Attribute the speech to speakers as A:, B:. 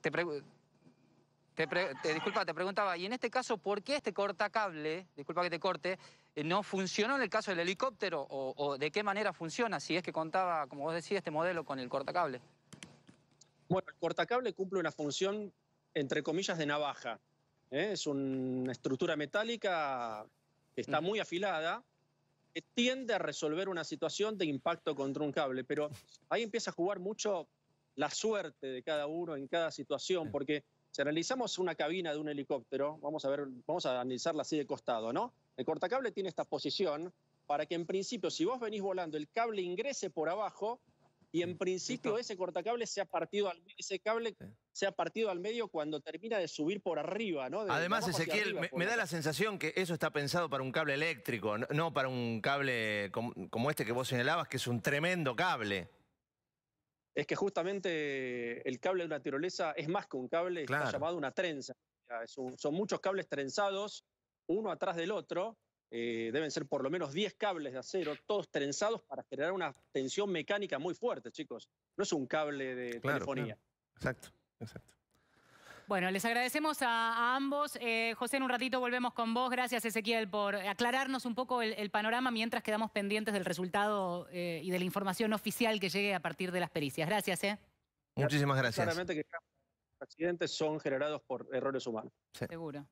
A: Te, disculpa, te preguntaba, y en este caso, ¿por qué este cortacable, disculpa que te corte, eh, no funcionó en el caso del helicóptero o, de qué manera funciona, si es que contaba, como vos decías, este modelo con el cortacable?
B: Bueno, el cortacable cumple una función, entre comillas, de navaja. ¿eh? Es una estructura metálica que está muy afilada, que tiende a resolver una situación de impacto contra un cable, pero ahí empieza a jugar mucho la suerte de cada uno en cada situación, porque si analizamos una cabina de un helicóptero, vamos a ver, vamos a analizarla así de costado, ¿no? El cortacable tiene esta posición para que en principio, si vos venís volando, el cable ingrese por abajo y en principio ese cortacable ha partido al ese cable se ha partido al medio cuando termina de subir por arriba, ¿no? Además, Ezequiel, me, da la
C: sensación que eso está pensado para un cable eléctrico, no, para un cable como, como, este que vos señalabas, que es un tremendo cable
B: es que justamente el cable de una tirolesa es más que un cable, está llamado una trenza. son muchos cables trenzados, uno atrás del otro. Eh, deben ser por lo menos 10 cables de acero, todos trenzados para generar una tensión mecánica muy fuerte, chicos. No es un cable de telefonía.
C: Exacto, exacto.
D: Bueno, les agradecemos a, ambos. Eh, José, en un ratito volvemos con vos. Gracias, Ezequiel, por aclararnos un poco el, panorama mientras quedamos pendientes del resultado eh, y de la información oficial que llegue a partir de las pericias. Gracias, ¿eh?
C: Muchísimas
B: gracias. Claramente que los accidentes son generados por errores humanos.
D: Seguro.